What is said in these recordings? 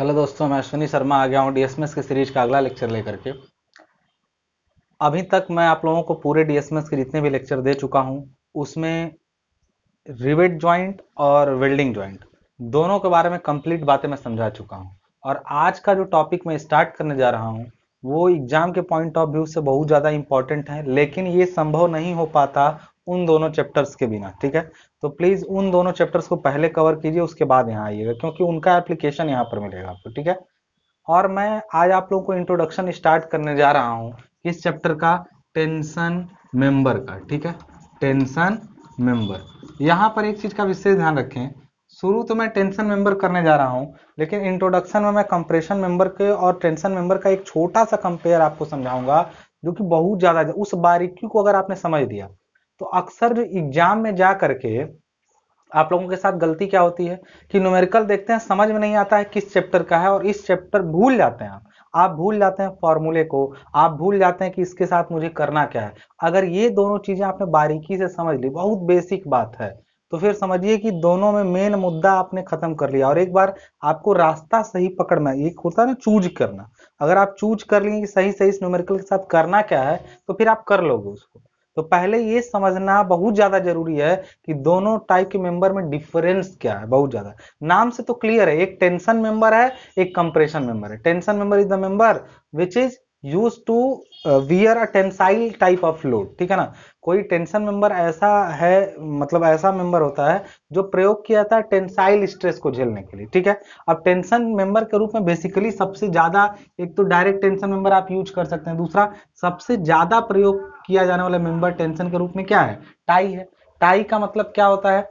hello दोस्तों मैं अश्विनी शर्मा आ गया हूँ डीएसएमएस के सीरीज का अगला लेक्चर लेकर के अभी तक मैं आप लोगों को पूरे डीएसएमएस के जितने भी लेक्चर दे चुका हूँ उसमें रिवेट जॉइंट और वेल्डिंग जॉइंट दोनों के बारे में कंप्लीट बातें मैं समझा चुका हूँ और आज का जो टॉपिक मैं स्टार्ट करने जा रहा हूँ वो एग्जाम के पॉइंट ऑफ व्यू से बहुत ज़्यादा इंपॉर्टेंट है लेकिन ये संभव नहीं हो पाता उन दोनों चैप्टर्स के बिना ठीक है तो प्लीज उन दोनों चैप्टर्स को पहले कवर कीजिए उसके बाद यहाँ आइएगा क्योंकि उनका एप्लीकेशन यहाँ पर मिलेगा आपको ठीक है और मैं आज आप लोगों को इंट्रोडक्शन स्टार्ट करने जा रहा हूँ इस चैप्टर का टेंशन मेंबर का ठीक है टेंशन मेंबर यहाँ पर एक चीज का विशेष ध्यान रखें शुरू तो मैं टेंशन मेंबर करने जा रहा हूँ लेकिन इंट्रोडक्शन में मैं कंप्रेशन मेंबर के और टेंशन मेंबर का एक छोटा सा कंपेयर आपको समझाऊंगा जो कि बहुत ज्यादा उस बारीकी को अगर आपने समझ दिया तो अक्सर एग्जाम में जा करके आप लोगों के साथ गलती क्या होती है कि न्यूमेरिकल देखते हैं समझ में नहीं आता है किस चैप्टर का है और इस चैप्टर भूल जाते हैं आप भूल जाते हैं फॉर्मूले को आप भूल जाते हैं कि इसके साथ मुझे करना क्या है अगर ये दोनों चीजें आपने बारीकी से समझ ली बहुत बेसिक बात है तो फिर समझिए कि दोनों में मेन मुद्दा आपने खत्म कर लिया और एक बार आपको रास्ता सही पकड़ना एक होता है ना चूज करना अगर आप चूज कर लेंगे कि सही सही इस न्यूमेरिकल के साथ करना क्या है तो फिर आप कर लोगे उसको तो पहले ये समझना बहुत ज्यादा जरूरी है कि दोनों टाइप के मेंबर में डिफरेंस क्या है बहुत ज्यादा नाम से तो क्लियर है एक टेंशन मेंबर है एक कंप्रेशन मेंबर है tension member is the member which is use to bear a tensile type of load ठीक है ना कोई टेंशन मेंबर ऐसा है मतलब ऐसा मेंबर होता है जो प्रयोग किया था टेंसाइल स्ट्रेस को झेलने के लिए ठीक है अब टेंशन मेंबर के रूप में बेसिकली सबसे ज्यादा एक तो डायरेक्ट टेंशन मेंबर आप यूज कर सकते हैं दूसरा सबसे ज्यादा प्रयोग किया जाने वाला मेंबर टेंशन के रूप में क्या है टाई है टाई का मतलब क्या होता है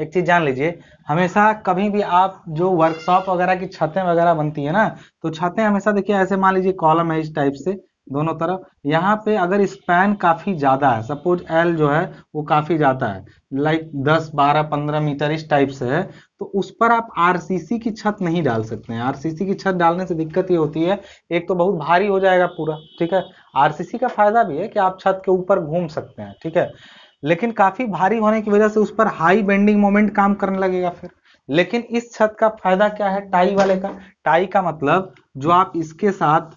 एक चीज जान लीजिए हमेशा कभी भी आप जो वर्कशॉप वगैरह की छतें वगैरह बनती है ना तो छतें हमेशा देखिए ऐसे मान लीजिए कॉलम है इस टाइप से दोनों तरफ यहाँ पे अगर स्पैन काफी ज्यादा है सपोज एल जो है वो काफी ज्यादा है लाइक 10, 12, 15 मीटर इस टाइप से है तो उस पर आप आरसीसी की छत नहीं डाल सकते हैं आरसीसी की छत डालने से दिक्कत ये होती है एक तो बहुत भारी हो जाएगा पूरा ठीक है आरसीसी का फायदा भी है कि आप छत के ऊपर घूम सकते हैं ठीक है लेकिन काफी भारी होने की वजह से उस पर हाई बेंडिंग मोमेंट काम करने लगेगा फिर लेकिन इस छत का फायदा क्या है टाई वाले का टाई का मतलब जो आप इसके साथ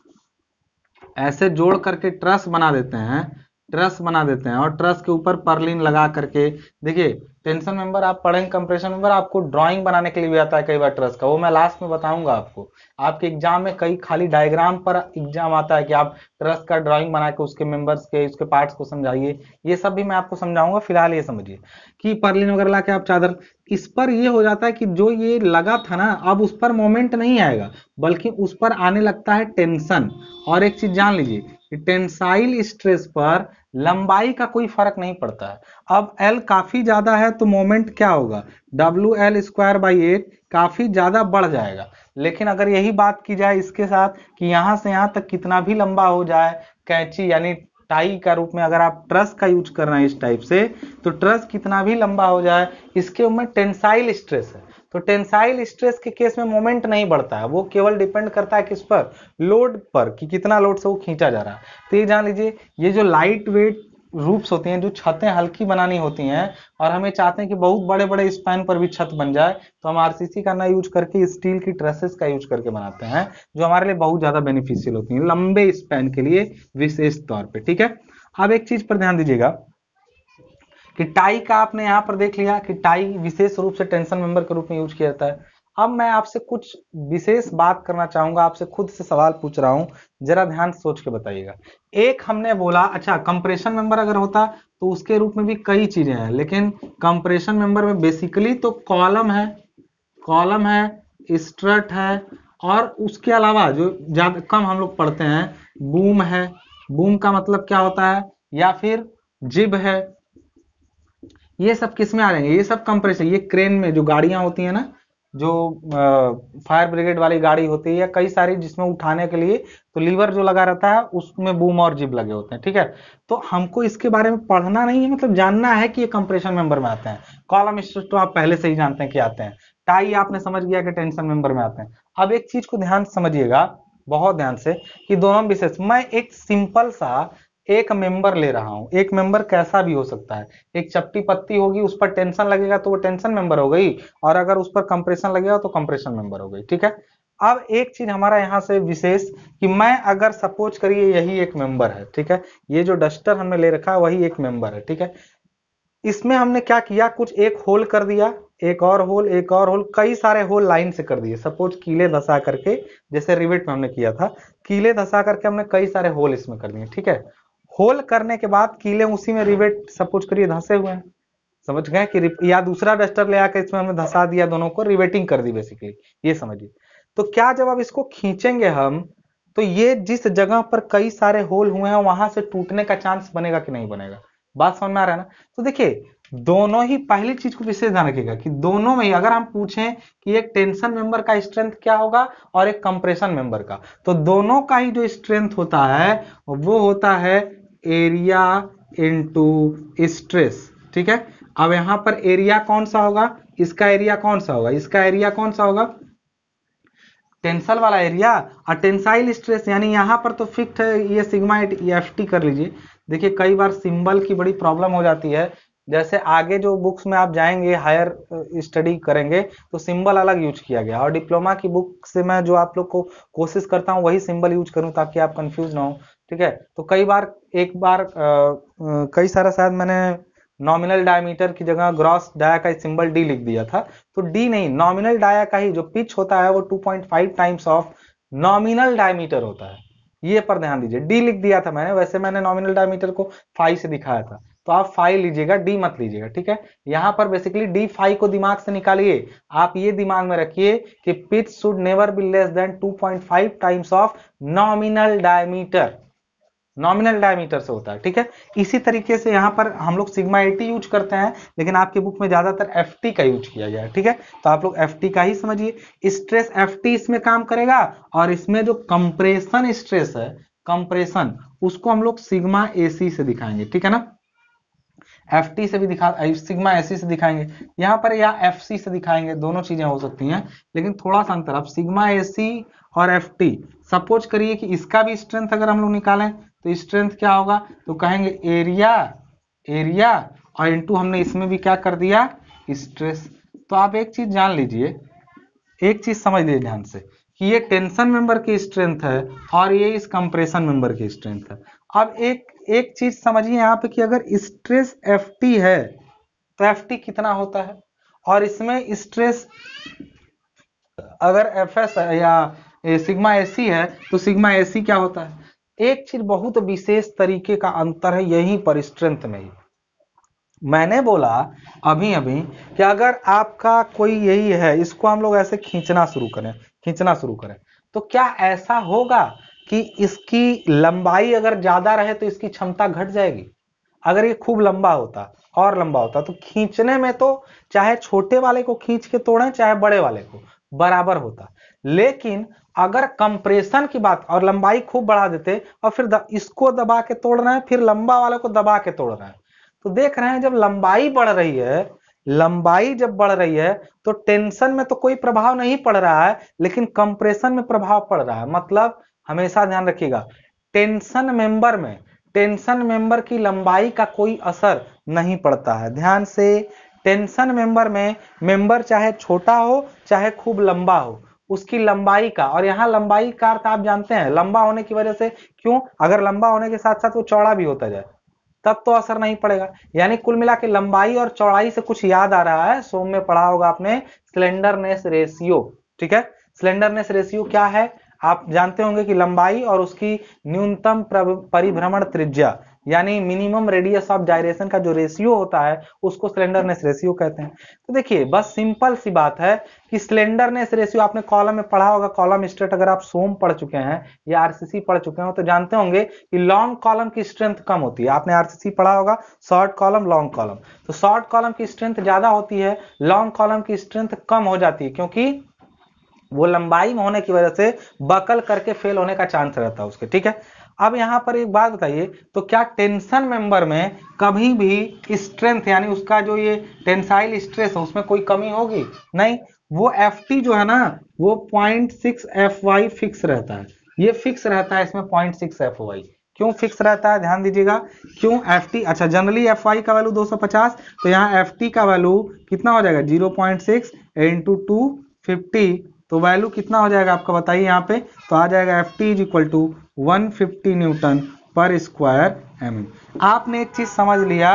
ऐसे जोड़ करके ट्रस बना देते हैं ट्रस बना देते हैं और ट्रस के ऊपर परलिन लगा करके देखिए टेंशन मेंबर आप पढ़ेंगे कंप्रेशन मेंबर आपको ड्राइंग बनाने के लिए भी आता है कई बार ट्रस का वो मैं लास्ट में बताऊंगा आपको आपके एग्जाम में कई खाली डायग्राम पर एग्जाम आता है कि आप ट्रस का ड्राइंग बना के उसके मेंबर्स के उसके पार्ट्स को समझाइए ये सब भी मैं आपको समझाऊंगा फिलहाल ये समझिए कि परलिन वगैरह ला आप चादर इस पर ये हो जाता है कि जो ये लगा था ना अब उस पर मोमेंट नहीं आएगा बल्कि उस पर आने लगता है टेंशन और एक चीज जान लीजिए टेंसाइल स्ट्रेस पर लंबाई का कोई फर्क नहीं पड़ता है अब एल काफी ज्यादा है तो मोमेंट क्या होगा W L square by eight काफी ज्यादा बढ़ जाएगा लेकिन अगर यही बात की जाए इसके साथ कि यहां से यहां तक कितना भी लंबा हो जाए कैची यानी टाई का रूप में अगर आप ट्रस का यूज कर रहे हैं इस टाइप से तो ट्रस कितना भी लंबा हो जाए इसके में टेंसाइल स्ट्रेस है तो टेंसाइल स्ट्रेस के केस में मोमेंट नहीं बढ़ता है वो केवल डिपेंड करता है किस पर लोड पर कि कितना लोड से वो खींचा जा रहा है तो ये जान लीजिए ये जो लाइट वेट रूप्स होते हैं जो छतें हल्की बनानी होती हैं और हमें चाहते हैं कि बहुत बड़े बड़े स्पैन पर भी छत बन जाए तो हम आरसीसी का ना यूज करके स्टील की ट्रेसेस का यूज करके बनाते हैं जो हमारे लिए बहुत ज्यादा बेनिफिशियल होती है लंबे स्पैन के लिए विशेष तौर पर ठीक है अब एक चीज पर ध्यान दीजिएगा कि टाई का आपने यहाँ पर देख लिया कि टाई विशेष रूप से टेंशन मेंबर के रूप में यूज किया जाता है अब मैं आपसे कुछ विशेष बात करना चाहूंगा आपसे खुद से सवाल पूछ रहा हूं जरा ध्यान सोच के बताइएगा एक हमने बोला अच्छा कंप्रेशन मेंबर अगर होता तो उसके रूप में भी कई चीजें हैं लेकिन कंप्रेशन मेंबर में बेसिकली तो कॉलम है कॉलम है स्ट्रट है और उसके अलावा जो ज्यादा कम हम लोग पढ़ते हैं बूम है बूम का मतलब क्या होता है या फिर जिब है ये सब किस में आ जाएंगे ये सब कंप्रेसर ये क्रेन में जो गाड़ियां होती है ना जो आ, फायर ब्रिगेड वाली गाड़ी होती है या कई सारी जिसमें उठाने के लिए तो लीवर जो लगा रहता है उसमें बूम और जिब लगे होते हैं ठीक है तो हमको इसके बारे में पढ़ना नहीं है मतलब जानना है कि ये कंप्रेशन मेंबर में आते हैं कॉलम स्ट्रेस तो आप पहले से ही जानते हैं कि आते हैं टाई आपने समझ गया कि टेंशन मेंबर में आते हैं अब एक चीज को ध्यान समझिएगा बहुत ध्यान से कि दोनों विशेष मैं एक सिंपल सा एक मेंबर ले रहा हूं एक मेंबर कैसा भी हो सकता है एक चपटी पत्ती होगी उस पर टेंशन लगेगा तो वो टेंशन मेंबर हो गई और अगर उस पर कंप्रेशन लगेगा तो कंप्रेशन मेंबर हो गई ठीक है अब एक चीज हमारा यहाँ से विशेष कि मैं अगर सपोज करिए यही एक मेंबर है ठीक है ये जो डस्टर हमने ले रखा है वही एक मेंबर है ठीक है इसमें हमने क्या किया कुछ एक होल कर दिया एक और होल एक और होल कई सारे होल लाइन से कर दिए सपोज कीले धसा करके जैसे रिवेट में हमने किया था कीले धसा करके हमने कई सारे होल इसमें कर दिए ठीक है होल करने के बाद कीले उसी में रिवेट सब कुछ करिए धसे हुए हैं समझ गए कि या दूसरा डस्टर ले आकर इसमें हमने धसा दिया दोनों को रिवेटिंग कर दी बेसिकली ये समझिए तो क्या जब आप इसको खींचेंगे हम तो ये जिस जगह पर कई सारे होल हुए हैं वहां से टूटने का चांस बनेगा कि नहीं बनेगा बात समझ में आ रहा है ना तो देखिए दोनों ही पहली चीज को विशेष ध्यान रखिएगा कि दोनों में ही अगर हम पूछें कि एक टेंशन मेंबर का स्ट्रेंथ क्या होगा और एक कंप्रेशन मेंबर का तो दोनों का ही जो स्ट्रेंथ होता है वो होता है एरिया इंटू स्ट्रेस ठीक है अब यहां पर एरिया कौन सा होगा इसका एरिया कौन सा होगा इसका एरिया कौन सा होगा टेंसल वाला एरिया और टेंसाइल स्ट्रेस यानी यहां पर तो फिक्स है ये सिग्मा एफ टी कर लीजिए देखिए कई बार सिंबल की बड़ी प्रॉब्लम हो जाती है जैसे आगे जो बुक्स में आप जाएंगे हायर स्टडी uh, करेंगे तो सिंबल अलग यूज किया गया और डिप्लोमा की बुक से मैं जो आप लोग को कोशिश करता हूँ वही सिंबल यूज करूँ ताकि आप कंफ्यूज ना हो ठीक है तो कई बार एक बार आ, कई सारा शायद मैंने नॉमिनल डायमीटर की जगह ग्रॉस डाया का सिंबल डी लिख दिया था तो डी नहीं नॉमिनल डाया का ही जो पिच होता है वो 2.5 टाइम्स ऑफ नॉमिनल डायमीटर होता है ये पर ध्यान दीजिए डी लिख दिया था मैंने वैसे मैंने नॉमिनल डायमीटर को फाइव से दिखाया था तो आप फाइव लीजिएगा डी मत लीजिएगा ठीक है यहां पर बेसिकली डी फाइव को दिमाग से निकालिए आप ये दिमाग में रखिए कि pitch should never be less than 2.5 times of nominal diameter nominal diameter से होता है ठीक है इसी तरीके से यहाँ पर हम लोग सिग्मा एटी यूज करते हैं लेकिन आपके बुक में ज्यादातर एफ का यूज किया गया है ठीक है तो आप लोग एफ का ही समझिए स्ट्रेस एफ इसमें काम करेगा और इसमें जो कंप्रेशन स्ट्रेस है कंप्रेशन उसको हम लोग सिग्मा एसी से दिखाएंगे ठीक है ना एफ टी से भी दिखा सिग्मा एसी से दिखाएंगे यहाँ पर या एफ सी से दिखाएंगे दोनों चीजें हो सकती हैं लेकिन थोड़ा सा अंतर अब सिग्मा एसी और एफ टी सपोज करिए कि इसका भी स्ट्रेंथ अगर हम लोग निकालें तो स्ट्रेंथ क्या होगा तो कहेंगे एरिया एरिया और इंटू हमने इसमें भी क्या कर दिया स्ट्रेस तो आप एक चीज जान लीजिए एक चीज समझ लीजिए ध्यान से कि ये टेंशन मेंबर की स्ट्रेंथ है और ये इस कंप्रेशन मेंबर की स्ट्रेंथ है अब एक एक चीज समझिए यहाँ पे कि अगर स्ट्रेस एफ टी है तो एफ टी कितना होता है और इसमें स्ट्रेस अगर एफ एस या सिग्मा ए सी है तो सिग्मा एसी e क्या होता है एक चीज बहुत विशेष तरीके का अंतर है यही पर स्ट्रेंथ में मैंने बोला अभी अभी कि अगर आपका कोई यही है इसको हम लोग ऐसे खींचना शुरू करें खींचना शुरू करें तो क्या ऐसा होगा कि इसकी लंबाई अगर ज्यादा रहे तो इसकी क्षमता घट जाएगी अगर ये खूब लंबा होता और लंबा होता तो खींचने में तो चाहे छोटे वाले को खींच के तोड़े चाहे बड़े वाले को बराबर होता लेकिन अगर कंप्रेशन की बात और लंबाई खूब बढ़ा देते और फिर द, इसको दबा के तोड़ रहे हैं फिर लंबा वाले को दबा के तोड़ रहे हैं तो देख रहे हैं जब लंबाई बढ़ रही है लंबाई जब बढ़ रही है तो टेंशन में तो कोई प्रभाव नहीं पड़ रहा है लेकिन कंप्रेशन में प्रभाव पड़ रहा है मतलब हमेशा ध्यान रखिएगा टेंशन मेंबर में टेंशन मेंबर की लंबाई का कोई असर नहीं पड़ता है ध्यान से टेंशन मेंबर में मेंबर चाहे छोटा हो चाहे खूब लंबा हो उसकी लंबाई का और यहाँ लंबाई का अर्थ आप जानते हैं लंबा होने की वजह से क्यों अगर लंबा होने के साथ साथ वो चौड़ा भी होता जाए तब तो असर नहीं पड़ेगा यानी कुल मिला के लंबाई और चौड़ाई से कुछ याद आ रहा है सोम में पढ़ा होगा आपने स्लेंडरनेस रेशियो ठीक है स्लेंडरनेस रेशियो क्या है आप जानते होंगे कि लंबाई और उसकी न्यूनतम परिभ्रमण त्रिज्या यानी मिनिमम रेडियस ऑफ जायरेशन का जो रेशियो होता है उसको सिलेंडरनेस रेशियो कहते हैं तो देखिए बस सिंपल सी बात है कि सिलेंडरनेस रेशियो आपने कॉलम में पढ़ा होगा कॉलम स्ट्रेट अगर आप सोम पढ़ चुके हैं या आरसीसी पढ़ चुके हो तो जानते होंगे कि लॉन्ग कॉलम की स्ट्रेंथ कम होती है आपने आरसीसी पढ़ा होगा शॉर्ट कॉलम लॉन्ग कॉलम तो शॉर्ट कॉलम की स्ट्रेंथ ज्यादा होती है लॉन्ग कॉलम की स्ट्रेंथ कम हो जाती है क्योंकि वो लंबाई में होने की वजह से बकल करके फेल होने का चांस रहता है उसके ठीक है अब यहाँ पर एक बात बताइए तो क्या टेंशन मेंबर में कभी भी स्ट्रेंथ यानी उसका जो ये टेंसाइल स्ट्रेस है उसमें कोई कमी होगी नहीं वो एफ टी जो है ना वो point six F Y fix रहता है ये फिक्स रहता है इसमें पॉइंट सिक्स एफ वाई क्यों फिक्स रहता है ध्यान दीजिएगा क्यों एफ टी अच्छा जनरली एफ वाई का वैल्यू 250 तो यहाँ एफ टी का वैल्यू कितना हो जाएगा 0.6 point six into two fifty तो वैल्यू कितना हो जाएगा आपका बताइए यहाँ पे तो आ जाएगा F T is equal to one fifty newton per square M आपने एक चीज समझ लिया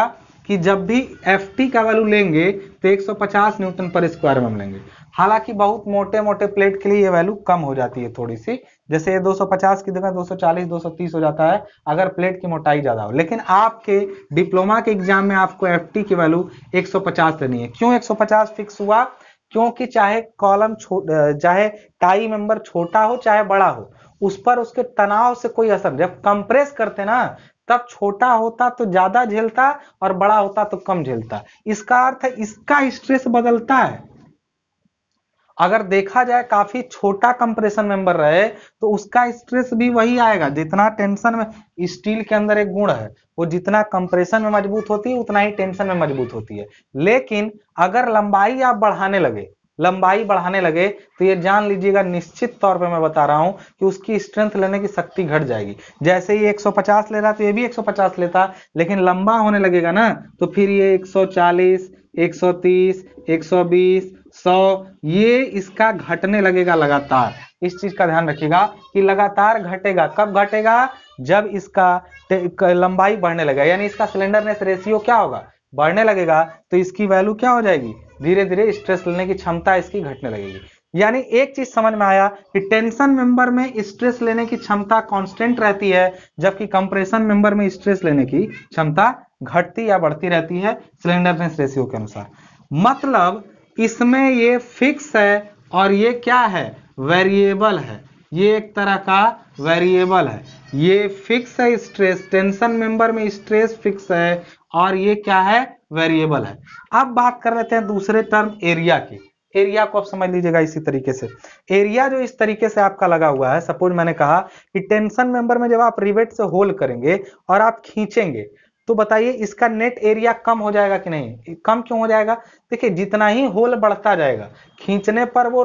कि जब भी एफ टी का वैल्यू लेंगे तो 150 न्यूटन पर स्क्वायर एम लेंगे हालांकि बहुत मोटे मोटे प्लेट के लिए ये वैल्यू कम हो जाती है थोड़ी सी जैसे ये 250 की जगह 240 230 हो जाता है अगर प्लेट की मोटाई ज़्यादा हो लेकिन आपके डिप्लोमा के एग्जाम में आपको एफ की वैल्यू 150 लेनी है क्यों 150 फिक्स हुआ क्योंकि चाहे कॉलम चाहे टाई मेंबर छोटा हो चाहे बड़ा हो उस पर उसके तनाव से कोई असर जब कंप्रेस करते ना तब छोटा होता तो ज्यादा झेलता और बड़ा होता तो कम झेलता इसका अर्थ है इसका स्ट्रेस बदलता है अगर देखा जाए काफी छोटा कंप्रेशन मेंबर रहे तो उसका स्ट्रेस भी वही आएगा जितना टेंशन में स्टील के अंदर एक गुण है वो जितना कंप्रेशन में मजबूत होती है उतना ही टेंशन में मजबूत होती है लेकिन अगर लंबाई आप बढ़ाने लगे लंबाई बढ़ाने लगे तो ये जान लीजिएगा निश्चित तौर पे मैं बता रहा हूं कि उसकी स्ट्रेंथ लेने की शक्ति घट जाएगी जैसे ही 150 ले रहा तो ये भी 150 लेता लेकिन लंबा होने लगेगा ना तो फिर ये 140 130 120 सौ ये इसका घटने लगेगा लगातार इस चीज का ध्यान रखिएगा कि लगातार घटेगा कब घटेगा जब इसका लंबाई बढ़ने लगेगा यानी इसका सिलेंडरनेस रेशियो क्या होगा बढ़ने लगेगा तो इसकी वैल्यू क्या हो जाएगी धीरे धीरे स्ट्रेस लेने की क्षमता इसकी घटने लगेगी यानी एक चीज समझ में आया कि टेंशन मेंबर में स्ट्रेस लेने की क्षमता कांस्टेंट रहती है जबकि कंप्रेशन मेंबर में स्ट्रेस लेने की क्षमता घटती या बढ़ती रहती है सिलेंडरनेस रेशियो के अनुसार मतलब इसमें ये फिक्स है और ये क्या है वेरिएबल है ये एक तरह का वेरिएबल है ये फिक्स है स्ट्रेस टेंशन मेंबर में स्ट्रेस फिक्स है और ये क्या है वेरिएबल है अब बात कर लेते हैं दूसरे टर्म एरिया की एरिया को आप समझ लीजिएगा इसी तरीके से एरिया जो इस तरीके से आपका लगा हुआ है सपोज मैंने कहा कि टेंशन मेंबर में जब आप रिवेट से होल करेंगे और आप खींचेंगे तो बताइए इसका नेट एरिया कम हो जाएगा कि नहीं कम क्यों हो जाएगा देखिए जितना ही होल बढ़ता जाएगा खींचने पर वो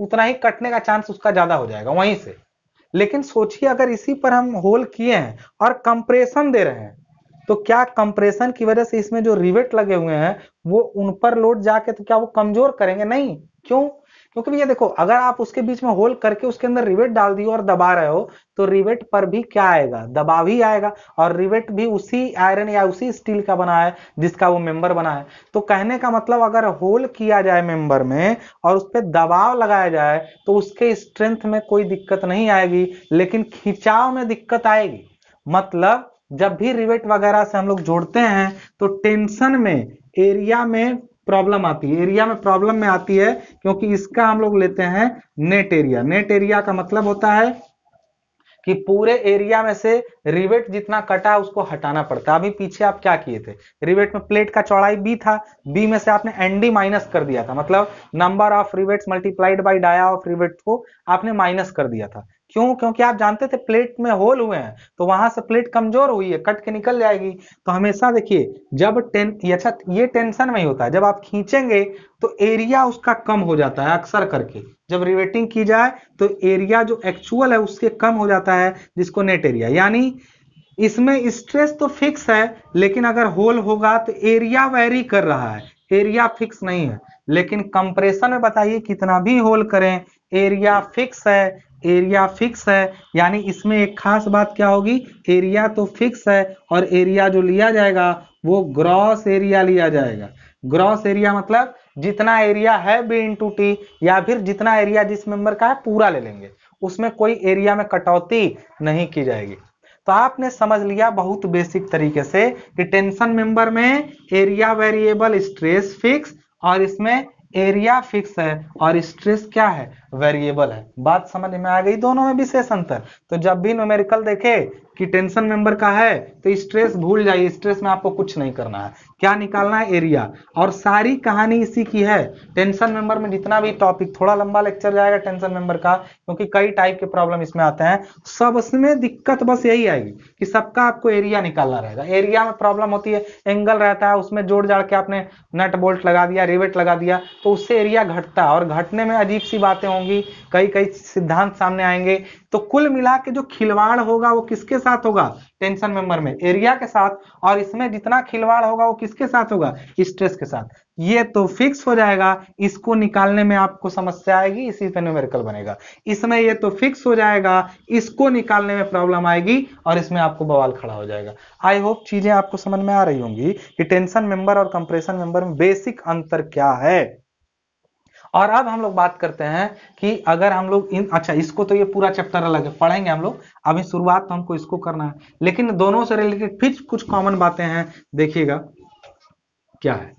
उतना ही कटने का चांस उसका ज्यादा हो जाएगा वहीं से लेकिन सोचिए अगर इसी पर हम होल किए हैं और कंप्रेशन दे रहे हैं तो क्या कंप्रेशन की वजह से इसमें जो रिवेट लगे हुए हैं वो उन पर लोड जाके तो क्या वो कमजोर करेंगे नहीं क्यों क्योंकि भैया देखो अगर आप उसके बीच में होल करके उसके अंदर रिवेट डाल दिए और दबा रहे हो तो रिवेट पर भी क्या आएगा दबाव ही आएगा और रिवेट भी उसी आयरन या उसी स्टील का बना है जिसका वो मेंबर बना है तो कहने का मतलब अगर होल किया जाए मेंबर में और उस पर दबाव लगाया जाए तो उसके स्ट्रेंथ में कोई दिक्कत नहीं आएगी लेकिन खिंचाव में दिक्कत आएगी मतलब जब भी रिवेट वगैरह से हम लोग जोड़ते हैं तो टेंशन में एरिया में प्रॉब्लम आती है एरिया में प्रॉब्लम में आती है क्योंकि इसका हम लोग लेते हैं नेट एरिया नेट एरिया का मतलब होता है कि पूरे एरिया में से रिवेट जितना कटा है उसको हटाना पड़ता है अभी पीछे आप क्या किए थे रिवेट में प्लेट का चौड़ाई बी था बी में से आपने एनडी माइनस कर दिया था मतलब number of rivets multiplied by dia of rivet को आपने माइनस कर दिया था क्यों क्योंकि आप जानते थे प्लेट में होल हुए हैं तो वहां से प्लेट कमजोर हुई है कट के निकल जाएगी तो हमेशा देखिए जब टें अच्छा ये टेंशन में ही होता है जब आप खींचेंगे तो एरिया उसका कम हो जाता है अक्सर करके जब रिवेटिंग की जाए तो एरिया जो एक्चुअल है उसके कम हो जाता है जिसको नेट एरिया यानी इसमें स्ट्रेस तो फिक्स है लेकिन अगर होल होगा तो एरिया वेरी कर रहा है एरिया फिक्स नहीं है लेकिन कंप्रेशन में बताइए कितना भी होल करें एरिया फिक्स है एरिया फिक्स है यानी इसमें एक खास बात क्या होगी एरिया तो फिक्स है और एरिया जो लिया जाएगा वो ग्रॉस एरिया लिया जाएगा ग्रॉस एरिया मतलब जितना एरिया है बी इंटू टी या फिर जितना एरिया जिस मेंबर का है पूरा ले लेंगे उसमें कोई एरिया में कटौती नहीं की जाएगी तो आपने समझ लिया बहुत बेसिक तरीके से कि टेंशन मेंबर में एरिया वेरिएबल स्ट्रेस फिक्स और इसमें एरिया फिक्स है और स्ट्रेस क्या है वेरिएबल है बात समझ में आ गई दोनों में विशेष अंतर तो जब भी न्यूमेरिकल देखे कि टेंशन मेंबर का है तो स्ट्रेस भूल जाइए स्ट्रेस में आपको कुछ नहीं करना है क्या निकालना है एरिया और सारी कहानी इसी की है टेंशन मेंबर में जितना भी टॉपिक थोड़ा लंबा लेक्चर जाएगा टेंशन मेंबर का क्योंकि कई टाइप के प्रॉब्लम इसमें आते हैं उसमें दिक्कत बस यही आएगी कि सबका आपको एरिया निकालना रहेगा एरिया में प्रॉब्लम होती है एंगल रहता है उसमें जोड़ जाड़ के आपने नट बोल्ट लगा दिया रिवेट लगा दिया तो उससे एरिया घटता है और घटने में अजीब सी बातें होंगी कई कई सिद्धांत सामने आएंगे तो कुल मिला के जो खिलवाड़ होगा वो किसके साथ होगा टेंशन मेंबर में एरिया के साथ और इसमें जितना खिलवाड़ होगा वो किसके साथ होगा स्ट्रेस के साथ ये तो फिक्स हो जाएगा इसको निकालने में आपको समस्या आएगी इसी पे न्यूमेरिकल बनेगा इसमें ये तो फिक्स हो जाएगा इसको निकालने में प्रॉब्लम आएगी और इसमें आपको बवाल खड़ा हो जाएगा आई होप चीजें आपको समझ में आ रही होंगी कि टेंशन मेंबर और कंप्रेशन मेंबर में बेसिक अंतर क्या है और अब हम लोग बात करते हैं कि अगर हम लोग इन अच्छा इसको तो ये पूरा चैप्टर अलग है पढ़ेंगे हम लोग अभी शुरुआत तो हमको इसको करना है लेकिन दोनों से रिलेटेड फिर कुछ कॉमन बातें हैं देखिएगा क्या है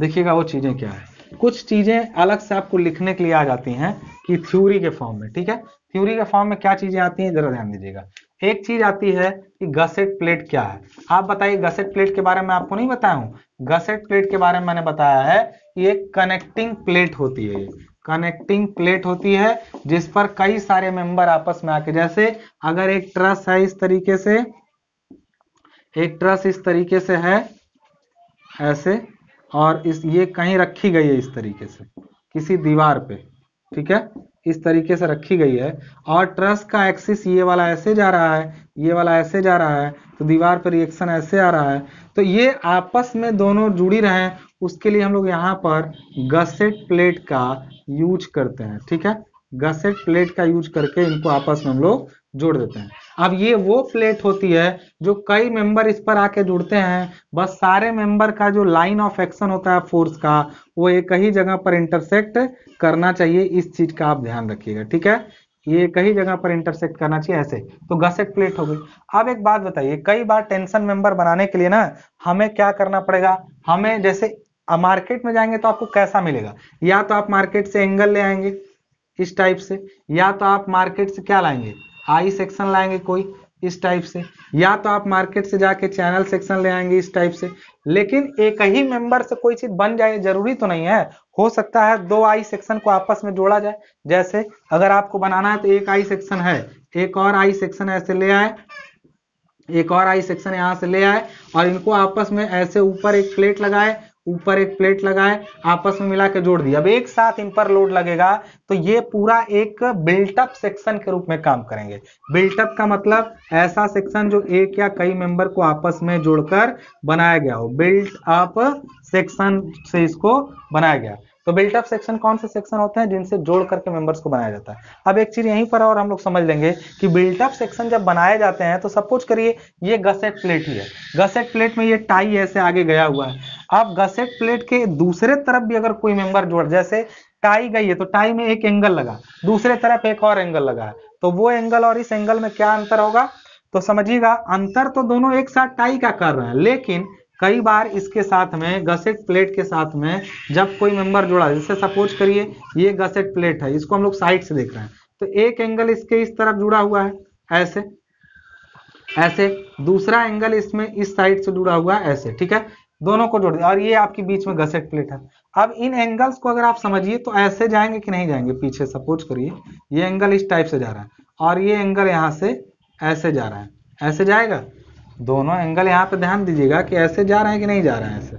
देखिएगा वो चीजें क्या है कुछ चीजें अलग से आपको लिखने के लिए आ जाती हैं कि थ्योरी के फॉर्म में ठीक है क्यूरी के फॉर्म में क्या चीजें आती हैं जरा ध्यान दीजिएगा एक चीज आती है कि गसेट प्लेट क्या है आप बताइए गसेट प्लेट के बारे में आपको नहीं बताया हूं गसेट प्लेट के बारे में मैंने बताया है ये कनेक्टिंग प्लेट होती है कनेक्टिंग प्लेट होती है जिस पर कई सारे मेंबर आपस में आके जैसे अगर एक ट्रस है इस तरीके से एक ट्रस इस तरीके से है ऐसे और इस ये कहीं रखी गई है इस तरीके से किसी दीवार पे ठीक है इस तरीके से रखी गई है और ट्रस का एक्सिस ये वाला ऐसे जा रहा है ये वाला ऐसे जा रहा है तो दीवार पर रिएक्शन ऐसे आ रहा है तो ये आपस में दोनों जुड़ी रहे उसके लिए हम लोग यहाँ पर गसेट प्लेट का यूज करते हैं ठीक है गसेट प्लेट का यूज करके इनको आपस में हम लोग जोड़ देते हैं अब ये वो प्लेट होती है जो कई मेंबर इस पर आके जुड़ते हैं बस सारे मेंबर का जो लाइन ऑफ एक्शन होता है फोर्स का वो एक ही जगह पर इंटरसेक्ट करना चाहिए इस चीज का आप ध्यान रखिएगा ठीक है ये कई जगह पर इंटरसेक्ट करना चाहिए ऐसे तो गसेट प्लेट हो गई अब एक बात बताइए कई बार टेंशन मेंबर बनाने के लिए ना हमें क्या करना पड़ेगा हमें जैसे मार्केट में जाएंगे तो आपको कैसा मिलेगा या तो आप मार्केट से एंगल ले आएंगे इस टाइप से या तो आप मार्केट से क्या लाएंगे आई सेक्शन लाएंगे कोई इस टाइप से या तो आप मार्केट से जाके चैनल सेक्शन ले आएंगे इस टाइप से लेकिन एक ही मेंबर से कोई चीज बन जाए जरूरी तो नहीं है हो सकता है दो आई सेक्शन को आपस में जोड़ा जाए जैसे अगर आपको बनाना है तो एक आई सेक्शन है एक और आई सेक्शन ऐसे ले आए एक और आई सेक्शन यहां से ले आए और इनको आपस में ऐसे ऊपर एक प्लेट लगाए ऊपर एक प्लेट लगाए आपस में मिला के जोड़ दिया अब एक साथ इन पर लोड लगेगा तो ये पूरा एक बिल्टअप सेक्शन के रूप में काम करेंगे बिल्टअप का मतलब ऐसा सेक्शन जो एक या कई मेंबर को आपस में जोड़कर बनाया गया हो बिल्ट अप सेक्शन से इसको बनाया गया तो बिल्टअप सेक्शन कौन से सेक्शन होते हैं जिनसे जोड़ करके मेंबर्स को बनाया जाता है अब एक चीज यहीं पर और हम लोग समझ लेंगे कि बिल्टअप सेक्शन जब बनाए जाते हैं तो सपोज करिए ये गसेट प्लेट ही है गसेट प्लेट में ये टाई ऐसे आगे गया हुआ है आप गसेट प्लेट के दूसरे तरफ भी अगर कोई मेंबर जोड़ जैसे टाई गई है तो टाई में एक एंगल लगा दूसरे तरफ एक और एंगल लगा है तो वो एंगल और इस एंगल में क्या अंतर होगा तो समझिएगा अंतर तो दोनों एक साथ टाई का कर रहे हैं लेकिन कई बार इसके साथ में गसेट प्लेट के साथ में जब कोई मेंबर जोड़ा जैसे सपोज करिए ये गसेट प्लेट है इसको हम लोग साइड से देख रहे हैं तो एक एंगल इसके इस तरफ जुड़ा हुआ है ऐसे ऐसे दूसरा एंगल इसमें इस साइड से जुड़ा हुआ है ऐसे ठीक है दोनों को जोड़ दिया और ये आपके बीच में गसेट प्लेट है अब इन एंगल्स को अगर आप समझिए तो ऐसे जाएंगे कि नहीं जाएंगे पीछे सपोज करिए ये एंगल इस टाइप से जा रहा है और ये एंगल यहाँ से ऐसे जा रहा है ऐसे जाएगा दोनों एंगल यहाँ पे ध्यान दीजिएगा कि ऐसे जा रहे हैं कि नहीं जा रहे हैं ऐसे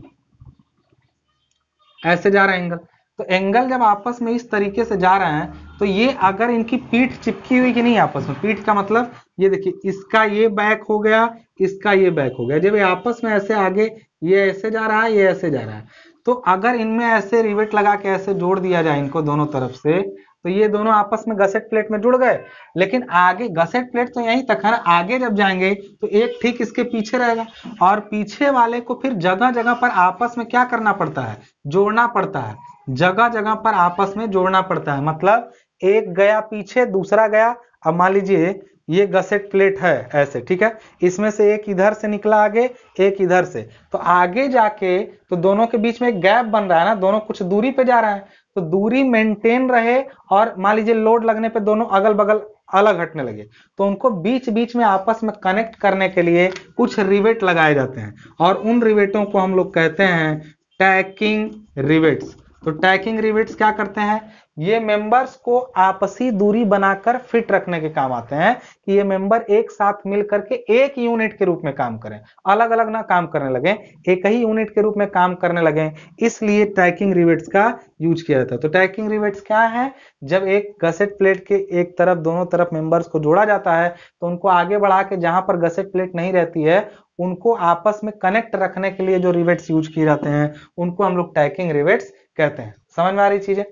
ऐसे जा रहे हैं एंगल तो एंगल जब आपस में इस तरीके से जा रहे हैं तो ये अगर इनकी पीठ चिपकी हुई कि नहीं आपस में पीठ का मतलब ये देखिए इसका ये बैक हो गया इसका ये बैक हो गया जब ये आपस में ऐसे आगे ये ऐसे जा रहा है ये ऐसे जा रहा है तो अगर इनमें ऐसे रिवेट लगा के ऐसे जोड़ दिया जाए इनको दोनों तरफ से तो ये दोनों आपस में गसेट प्लेट में जुड़ गए लेकिन आगे गसेट प्लेट तो यहीं तक है आगे जब जाएंगे तो एक ठीक इसके पीछे रहेगा और पीछे वाले को फिर जगह जगह पर आपस में क्या करना पड़ता है जोड़ना पड़ता है जगह जगह पर आपस में जोड़ना पड़ता है मतलब एक गया पीछे दूसरा गया अब मान लीजिए ये गसेट प्लेट है ऐसे ठीक है इसमें से एक इधर से निकला आगे एक इधर से तो आगे जाके तो दोनों के बीच में गैप बन रहा है ना दोनों कुछ दूरी पे जा रहे हैं तो दूरी मेंटेन रहे और मान लीजिए लोड लगने पे दोनों अगल बगल अलग हटने लगे तो उनको बीच बीच में आपस में कनेक्ट करने के लिए कुछ रिवेट लगाए जाते हैं और उन रिवेटों को हम लोग कहते हैं टैकिंग रिवेट्स तो टैकिंग रिवेट्स क्या करते हैं ये मेंबर्स को आपसी दूरी बनाकर फिट रखने के काम आते हैं कि ये मेंबर एक साथ मिल करके एक यूनिट के रूप में काम करें अलग अलग ना काम करने लगे एक ही यूनिट के रूप में काम करने लगे इसलिए टैकिंग रिवेट्स का यूज किया जाता है तो टैकिंग रिवेट्स क्या है जब एक गसेट प्लेट के एक तरफ दोनों तरफ मेंबर्स को जोड़ा जाता है तो उनको आगे बढ़ा के जहां पर गसेट प्लेट नहीं रहती है उनको आपस में कनेक्ट रखने के लिए जो रिवेट्स यूज किए जाते हैं उनको हम लोग टैकिंग रिवेट्स कहते हैं समझ में आ रही चीज है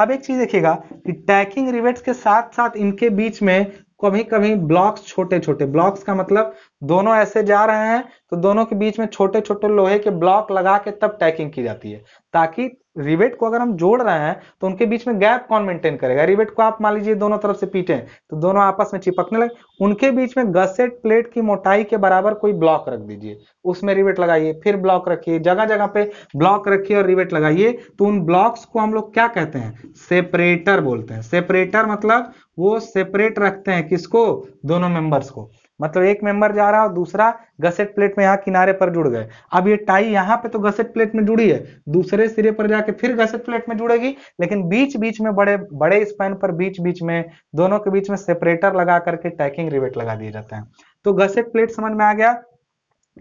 अब एक चीज देखिएगा कि टैकिंग रिवेट्स के साथ साथ इनके बीच में कभी कभी ब्लॉक्स छोटे छोटे ब्लॉक्स का मतलब दोनों ऐसे जा रहे हैं तो दोनों के बीच में छोटे छोटे लोहे के ब्लॉक लगा के तब टैकिंग की जाती है ताकि रिबेट को अगर हम जोड़ रहे हैं तो उनके बीच में गैप कौन मेंटेन करेगा रिबेट को आप मान लीजिए दोनों तरफ से पीटे तो दोनों आपस में चिपकने लगे उनके बीच में गसेट प्लेट की मोटाई के बराबर कोई ब्लॉक रख दीजिए उसमें रिबेट लगाइए फिर ब्लॉक रखिए जगह जगह पे ब्लॉक रखिए और रिबेट लगाइए तो उन ब्लॉक्स को हम लोग क्या कहते हैं सेपरेटर बोलते हैं सेपरेटर मतलब वो सेपरेट रखते हैं किसको दोनों मेंबर्स को मतलब एक मेंबर जा रहा और दूसरा गसेट प्लेट में यहाँ किनारे पर जुड़ गए अब ये टाई यहाँ पे तो गसेट प्लेट में जुड़ी है दूसरे सिरे पर जाके फिर गसेट प्लेट में जुड़ेगी लेकिन बीच बीच में बड़े बड़े स्पैन पर बीच बीच में दोनों के बीच में सेपरेटर लगा करके टैकिंग रिवेट लगा दिए जाते हैं तो गसेट प्लेट समझ में आ गया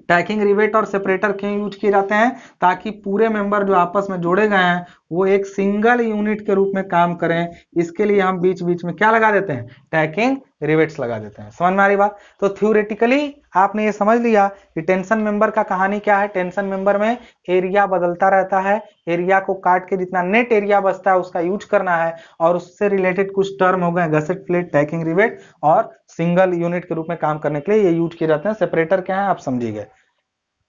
टैकिंग रिवेट और सेपरेटर क्यों यूज किए जाते हैं ताकि पूरे मेंबर जो आपस में जोड़े गए हैं वो एक सिंगल यूनिट के रूप में काम करें इसके लिए हम बीच बीच में क्या लगा देते हैं टैकिंग रिवेट्स लगा देते हैं समझ में आ रही बात तो थ्योरेटिकली आपने ये समझ लिया कि टेंशन मेंबर का कहानी क्या है टेंशन मेंबर में एरिया बदलता रहता है एरिया को काट के जितना नेट एरिया बचता है उसका यूज करना है और उससे रिलेटेड कुछ टर्म हो गए गसेट प्लेट टैकिंग रिवेट और सिंगल यूनिट के रूप में काम करने के लिए ये यूज किए जाते हैं सेपरेटर क्या है आप समझिए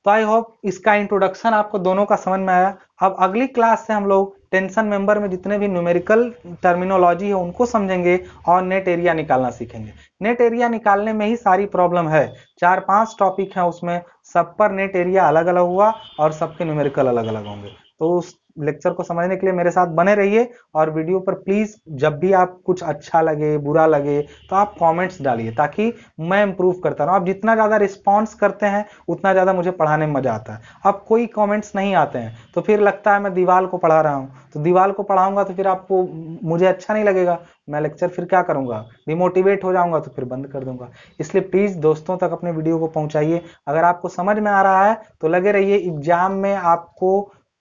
तो आई होप इसका इंट्रोडक्शन आपको दोनों का समझ में आया अब अगली क्लास से हम लोग टेंशन मेंबर में जितने भी न्यूमेरिकल टर्मिनोलॉजी है उनको समझेंगे और नेट एरिया निकालना सीखेंगे नेट एरिया निकालने में ही सारी प्रॉब्लम है चार पांच टॉपिक है उसमें सब पर नेट एरिया अलग अलग हुआ और सबके न्यूमेरिकल अलग अलग होंगे तो उस लेक्चर को समझने के लिए मेरे साथ बने रहिए और वीडियो पर प्लीज जब भी आप कुछ अच्छा लगे बुरा लगे तो आप कमेंट्स डालिए ताकि मैं इंप्रूव करता रहूँ आप जितना ज़्यादा रिस्पांस करते हैं उतना ज़्यादा मुझे पढ़ाने में मजा आता है अब कोई कॉमेंट्स नहीं आते हैं तो फिर लगता है मैं दीवाल को पढ़ा रहा हूँ तो दीवाल को पढ़ाऊंगा तो फिर आपको मुझे अच्छा नहीं लगेगा मैं लेक्चर फिर क्या करूंगा डिमोटिवेट हो जाऊंगा तो फिर बंद कर दूंगा इसलिए प्लीज दोस्तों तक अपने वीडियो को पहुंचाइए अगर आपको समझ में आ रहा है तो लगे रहिए एग्जाम में आपको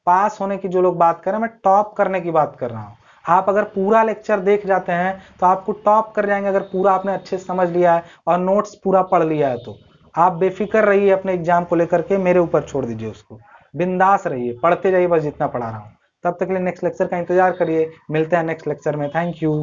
पास होने की जो लोग बात कर रहे हैं मैं टॉप करने की बात कर रहा हूँ आप अगर पूरा लेक्चर देख जाते हैं तो आपको टॉप कर जाएंगे अगर पूरा आपने अच्छे से समझ लिया है और नोट्स पूरा पढ़ लिया है तो आप बेफिक्र रहिए अपने एग्जाम को लेकर के मेरे ऊपर छोड़ दीजिए उसको बिंदास रहिए पढ़ते जाइए बस जितना पढ़ा रहा हूँ तब तक के लिए नेक्स्ट लेक्चर का इंतजार करिए मिलते हैं नेक्स्ट लेक्चर में थैंक यू